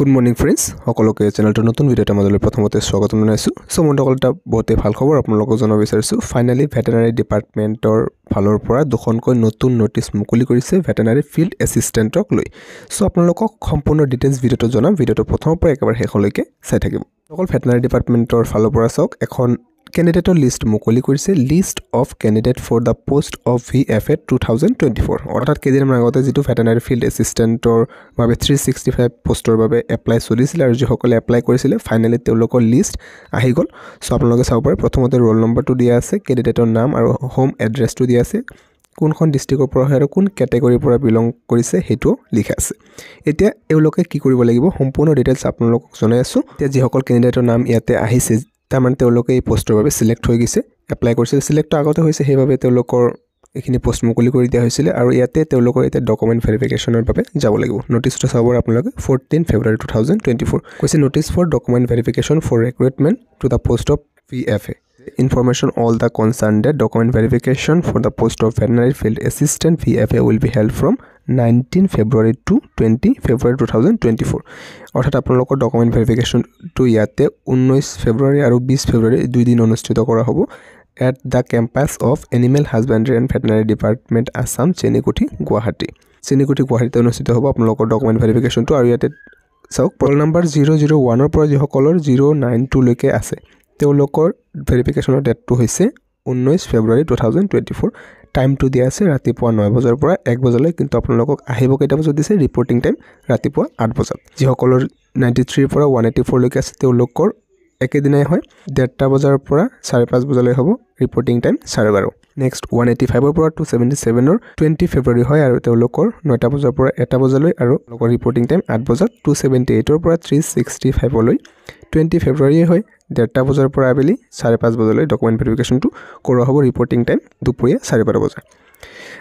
good morning friends সকলোকে চেনেলটোৰ নতুন ভিডিঅ' এটা মাজলৈ প্ৰথমতে স্বাগতম জনাইছোঁ চ' মন্দসকল এটা বহুতেই ভাল খবৰ আপোনালোকক জনাব বিচাৰিছোঁ ফাইনেলি ভেটেনাৰী ডিপাৰ্টমেণ্টৰ ফালৰ পৰা দুখনকৈ নতুন ন'টিছ মুকলি কৰিছে ভেটেনাৰী ফিল্ড এছিষ্টেণ্টক লৈ চ' আপোনালোকক সম্পূৰ্ণ ডিটেইলছ ভিডিঅ'টো জনাম ভিডিঅ'টো প্ৰথমৰ পৰা একেবাৰে শেষলৈকে চাই থাকিব অকল ভেটেনাৰী ডিপাৰ্টমেণ্টৰ ফালৰ পৰা চাওক এখন কেণ্ডিডেটৰ লিষ্ট মুকলি কৰিছে list of candidate for the post of V F A two thousand twenty four অৰ্থাৎ কেইদিনমান আগতে যিটো ভেটেনাৰী ফিল্ড এছিষ্টেণ্টৰ বাবে থ্ৰী ছিক্সটি ফাইভ পষ্টৰ বাবে এপ্লাই চলিছিলে আৰু যিসকলে এপ্লাই কৰিছিলে ফাইনেলি তেওঁলোকৰ লিষ্ট আহি গ'ল চ' আপোনালোকে চাব পাৰে প্ৰথমতে ৰোল নম্বৰটো দিয়া আছে কেণ্ডিডেটৰ নাম আৰু হোম এড্ৰেছটো দিয়া আছে কোনখন ডিষ্ট্ৰিক্টৰ পৰা হয় আৰু কোন কেটেগৰীৰ পৰা বিলং কৰিছে সেইটোও লিখা আছে এতিয়া এওঁলোকে কি কৰিব লাগিব সম্পূৰ্ণ ডিটেইলছ আপোনালোকক জনাই আছোঁ এতিয়া যিসকল কেণ্ডিডেটৰ নাম ইয়াতে আহিছে তাৰমানে তেওঁলোকে এই পষ্টৰ বাবে চিলেক্ট হৈ গৈছে এপ্লাই কৰিছিল চিলেক্টটো আগতে হৈছে সেইবাবে তেওঁলোকৰ এইখিনি পষ্ট মুকলি কৰি দিয়া হৈছিলে আৰু ইয়াতে তেওঁলোকৰ এতিয়া ডকুমেণ্ট ভেৰিফিকেশ্যনৰ বাবে যাব লাগিব নটিচটো চাব আপোনালোকে fourteen February two thousand twenty four কৈছে notice for document verification for recruitment to the post of P F A information all the concerned eh, document verification for the post of veterinary field assistant VFA will be held from 19 February to 20 February 2024 অর্থাৎ আপোনালোকৰ document verification two ইয়াতে 19 ফেব্ৰুৱাৰী আৰু 20 ফেব্ৰুৱাৰী দুই দিন অনুষ্ঠিত কৰা হ'ব at the campus of animal husbandry and veterinary department Assam Chenikuthi Guwahati Chenikuthi গুৱাহাটীতে অনুষ্ঠিত হ'ব আপোনালোকৰ ডকুমেণ্ট ভেৰিফিকেশ্যনটো আৰু ইয়াতে চাওক পল নম্বৰ জিৰ' জিৰ' ওৱানৰ পৰা যিসকলৰ জিৰ' নাইন টুলৈকে আছে তেওঁলোকৰ ভেৰিফিকেশ্যনৰ ডেটটো হৈছে ঊনৈছ February two thousand twenty four টাইমটো দিয়া আছে ৰাতিপুৱা ন বজাৰ পৰা এক বজালৈ কিন্তু আপোনালোকক আহিব কেইটা বজাত দিছে ৰিপৰ্টিং টাইম ৰাতিপুৱা আঠ বজাত যিসকলৰ নাইণ্টি থ্ৰীৰ পৰা ওৱান এইটি ফ'ৰলৈকে আছে তেওঁলোকৰ একেদিনাই হয় ডেৰটা বজাৰ পৰা চাৰে পাঁচ বজালৈ হ'ব ৰিপৰ্টিং টাইম চাৰে বাৰ নেক্সট ওৱান এইটি ফাইভৰ পৰা টু ছেভেণ্টি ছেভেনৰ টুৱেণ্টি ফেব্ৰুৱাৰী হয় আৰু তেওঁলোকৰ নটা বজাৰ পৰা এটা বজালৈ আৰু লগৰ ৰিপৰ্টিং টাইম আঠ বজাত টু ছেভেণ্টি এইটৰ পৰা থ্ৰী ছিক্সটি ফাইভলৈ টুৱেণ্টি ফেব্ৰুৱাৰীয়ে হয় ডেৰটা বজাৰ পৰা আবেলি চাৰে পাঁচ বজালৈ ডকুমেণ্ট ভেৰিফিকেশ্যনটো কৰোৱা হ'ব ৰিপৰ্টিং টাইম দুপৰীয়া চাৰে পাঁচ বজাৰ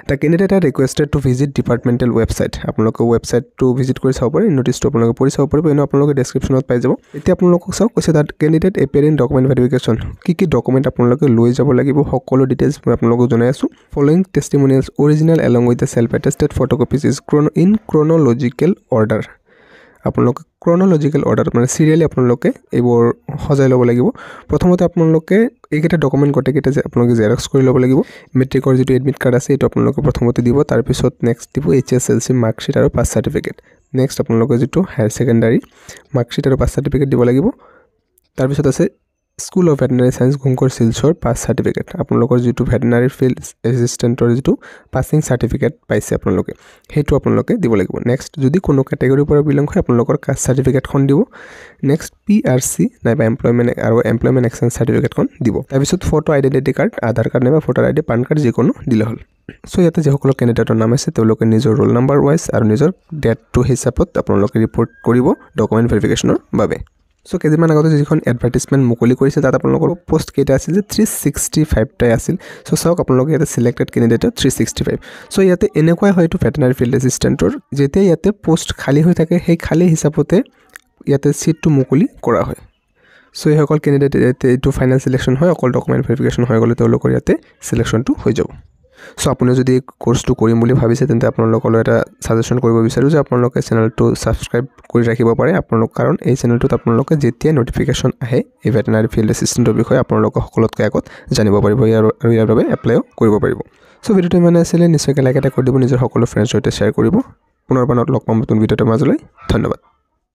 the candidate are requested to visit departmental website আপোনালোকে ৱেবছাইটটো ভিজিট কৰি চাব পাৰে নটিচটো আপোনালোকে পঢ়ি চাব পাৰিব এনেও আপোনালোকে ডেছক্ৰিপশ্যনত পাই যাব এতিয়া আপোনালোকক চাওক কৈছে তাত কেণ্ডিডেট এপেয়াৰিং ডকুমেণ্ট ভেৰিফিকেশ্যন কি কি ডকুমেণ্ট আপোনালোকে লৈ যাব লাগিব সকলো ডিটেইলছ মই আপোনালোকক জনাই আছোঁ following testimonials original along with the self attested photocopies is chron in chronological order আপোনালোকে ক্ৰনলজিকেল অৰ্ডাৰ মানে চিৰিয়েলি আপোনালোকে এইবোৰ সজাই ল'ব লাগিব প্ৰথমতে আপোনালোকে এইকেইটা ডকুমেণ্ট গোটেইকেইটা যে আপোনালোকে জেৰক্স কৰি ল'ব লাগিব মেট্ৰিকৰ যিটো এডমিট কাৰ্ড আছে এইটো আপোনালোকে প্ৰথমতে দিব তাৰপিছত নেক্সট দিব H S L C marksheet আৰু পাছ চাৰ্টিফিকেট নেক্সট আপোনালোকে যিটো হায়াৰ ছেকেণ্ডাৰী মাৰ্কশ্বীট আৰু পাছ চাৰ্টিফিকেট দিব লাগিব তাৰপিছত আছে school of veterinary science Ghungoor Silchar pass certificate আপোনালোকৰ যিটো ভেটেনাৰী ফিল্ড এছিষ্টেণ্টৰ যিটো পাছিং চাৰ্টিফিকেট পাইছে আপোনালোকে সেইটো আপোনালোকে দিব লাগিব নেক্সট যদি কোনো কেটেগৰীৰ পৰা বিলং হয় আপোনালোকৰ কাষ্ট চাৰ্টিফিকেটখন দিব নেক্সট পি আৰ চি নাইবা এমপ্লয়মেণ্ট আৰু এমপ্লয়মেণ্ট এক্সেঞ্জ চাৰ্টিফিকেটখন দিব তাৰপিছত photo identity card Aadhaar card নাইবা voter I D PAN card যিকোনো দিলে হ'ল চ' ইয়াতে যিসকলৰ কেণ্ডিডেটৰ নাম আছে তেওঁলোকে নিজৰ ৰোল নাম্বাৰ ৱাইজ আৰু নিজৰ ডেটটো হিচাপত আপোনালোকে ৰিপৰ্ট কৰিব ডকুমেণ্ট ভেৰিফিকেশ্যনৰ বাবে চ' কেইদিনমান আগতে যিখন এডভাৰ্টিজমেণ্ট মুকলি কৰিছে তাত আপোনালোকৰ পষ্ট কেইটা আছিল যে থ্ৰী ছিক্সটি ফাইভটাই আছিল চ' চাওক আপোনালোকে ইয়াতে ছিলেক্টেড কেণ্ডিডেটৰ থ্ৰী ছিক্সটি ফাইভ চ' ইয়াতে এনেকুৱাই হয় এইটো ভেটেনাৰী ফিল্ড এছিষ্টেণ্টৰ যেতিয়া ইয়াতে পষ্ট খালী হৈ থাকে সেই খালী হিচাপতে ইয়াতে ছিটটো মুকলি কৰা হয় চ' এইসকল কেণ্ডিডেট ইয়াতে এইটো ফাইনেল ছিলেকশ্যন হয় অকল ডকুমেণ্ট ভেৰিফিকেশ্যন হৈ গ'লে তেওঁলোকৰ ইয়াতে ছিলেকশ্যনটো হৈ যাব চ' আপোনালোকে যদি কোৰ্চটো কৰিম বুলি ভাবিছে তেন্তে আপোনালোকলৈ এটা ছাজেশ্যন কৰিব বিচাৰোঁ যে আপোনালোকে চেনেলটো ছাবস্ক্ৰাইব কৰি ৰাখিব পাৰে আপোনালোক কাৰণ এই চেনেলটোত আপোনালোকে যেতিয়াই ন'টিফিকেশ্যন আহে এই ভেটেনাৰী ফিল্ড এছিষ্টেণ্টৰ বিষয়ে আপোনালোকে সকলোতকৈ আগত জানিব পাৰিব ইয়াৰ আৰু ইয়াৰ বাবে এপ্লাইও কৰিব পাৰিব চ' ভিডিঅ'টো ইমানে আছিলে নিশ্চয়কৈ লাইক এটা কৰি দিব নিজৰ সকলো ফ্ৰেণ্ডছৰ সৈতে শ্বেয়াৰ কৰিব পুনৰবাৰত লগ পাম নতুন ভিডিঅ'টোৰ মাজলৈ ধন্যবাদ